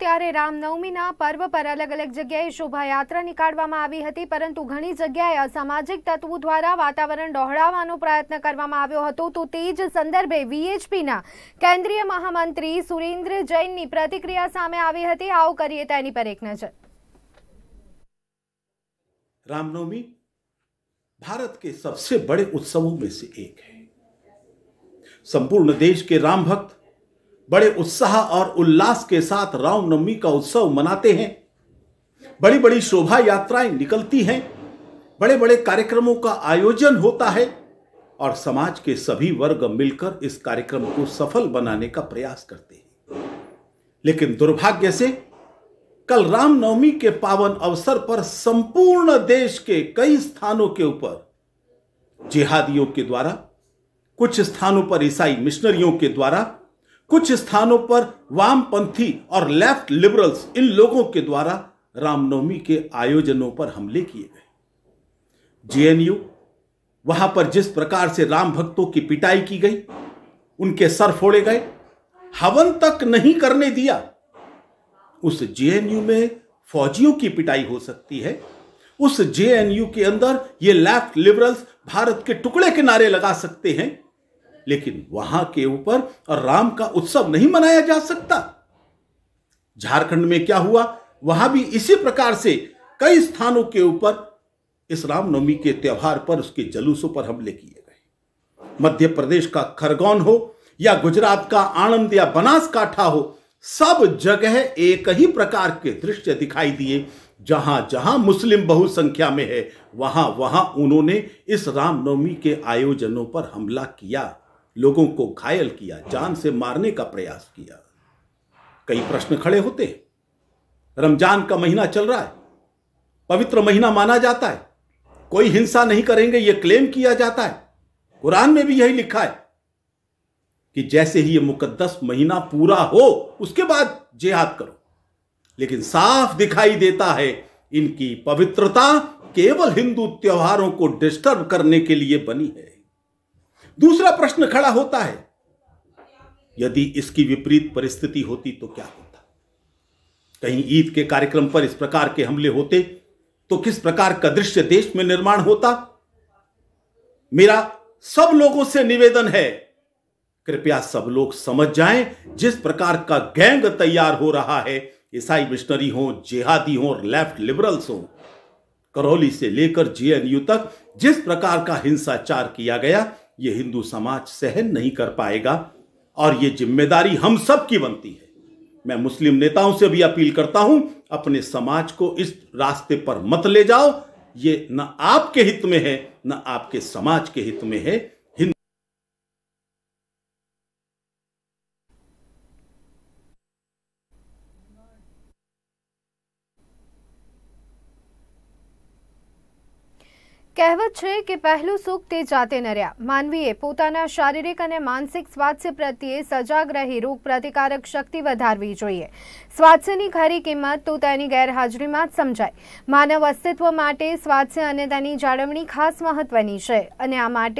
ત્યારે રામ નવમીના પર્વ પર અલગ અલગ જગ્યાએ શોભા યાત્રા નીકળવામાં આવી હતી પરંતુ ઘણી જગ્યાએ અસામાજિક તત્વો દ્વારા વાતાવરણ દોહડાવવાનો પ્રયત્ન કરવામાં આવ્યો હતો તો તેજ સંદર્ભે VHP ના કેન્દ્રીય મહામંત્રી સુરેન્દ્ર જયન ની પ્રતિક્રિયા સામે આવી હતી આવો કરીએ તેની પર એક નજર રામ નવમી ભારત કે સૌથી બડે ઉત્સવોમે સે એક હે સંપૂર્ણ દેશ કે રામ ભક્ત बड़े उत्साह और उल्लास के साथ रामनवमी का उत्सव मनाते हैं बड़ी बड़ी शोभा यात्राएं निकलती हैं बड़े बड़े कार्यक्रमों का आयोजन होता है और समाज के सभी वर्ग मिलकर इस कार्यक्रम को सफल बनाने का प्रयास करते हैं लेकिन दुर्भाग्य से कल रामनवमी के पावन अवसर पर संपूर्ण देश के कई स्थानों के ऊपर जिहादियों के द्वारा कुछ स्थानों पर ईसाई मिशनरियों के द्वारा कुछ स्थानों पर वामपंथी और लेफ्ट लिबरल्स इन लोगों के द्वारा रामनवमी के आयोजनों पर हमले किए गए जेएनयू वहां पर जिस प्रकार से राम भक्तों की पिटाई की गई उनके सर फोड़े गए हवन तक नहीं करने दिया उस जेएनयू में फौजियों की पिटाई हो सकती है उस जेएनयू के अंदर ये लेफ्ट लिबरल्स भारत के टुकड़े के नारे लगा सकते हैं लेकिन वहां के ऊपर राम का उत्सव नहीं मनाया जा सकता झारखंड में क्या हुआ वहां भी इसी प्रकार से कई स्थानों के ऊपर इस रामनवमी के त्यौहार पर उसके जलूसों पर हमले किए गए मध्य प्रदेश का खरगोन हो या गुजरात का आनंद या बनासकाठा हो सब जगह एक ही प्रकार के दृश्य दिखाई दिए जहां जहां मुस्लिम बहुसंख्या में है वहां वहां उन्होंने इस रामनवमी के आयोजनों पर हमला किया लोगों को घायल किया जान से मारने का प्रयास किया कई प्रश्न खड़े होते हैं रमजान का महीना चल रहा है पवित्र महीना माना जाता है कोई हिंसा नहीं करेंगे यह क्लेम किया जाता है कुरान में भी यही लिखा है कि जैसे ही यह मुकद्दस महीना पूरा हो उसके बाद जेहाद करो लेकिन साफ दिखाई देता है इनकी पवित्रता केवल हिंदू त्योहारों को डिस्टर्ब करने के लिए बनी है दूसरा प्रश्न खड़ा होता है यदि इसकी विपरीत परिस्थिति होती तो क्या होता कहीं ईद के कार्यक्रम पर इस प्रकार के हमले होते तो किस प्रकार का दृश्य देश में निर्माण होता मेरा सब लोगों से निवेदन है कृपया सब लोग समझ जाएं जिस प्रकार का गैंग तैयार हो रहा है ईसाई मिशनरी हो जेहादी हो और लेफ्ट लिबरल्स हो करौली से लेकर जेएनयू तक जिस प्रकार का हिंसाचार किया गया ये हिंदू समाज सहन नहीं कर पाएगा और ये जिम्मेदारी हम सब की बनती है मैं मुस्लिम नेताओं से भी अपील करता हूं अपने समाज को इस रास्ते पर मत ले जाओ ये न आपके हित में है न आपके समाज के हित में है કહેવત છે કે પહેલું સુખ તે જાતે ન રહ્યા માનવીએ પોતાના શારીરિક અને માનસિક સ્વાસ્થ્ય પ્રત્યે સજાગ રહી રોગ પ્રતિકારક શક્તિ વધારવી જોઈએ સ્વાસ્થ્યની ખરી કિંમત તો તેની ગેરહાજરીમાં જ સમજાય માનવ અસ્તિત્વ માટે સ્વાસ્થ્ય અને તેની જાળવણી ખાસ મહત્વની છે અને આ માટે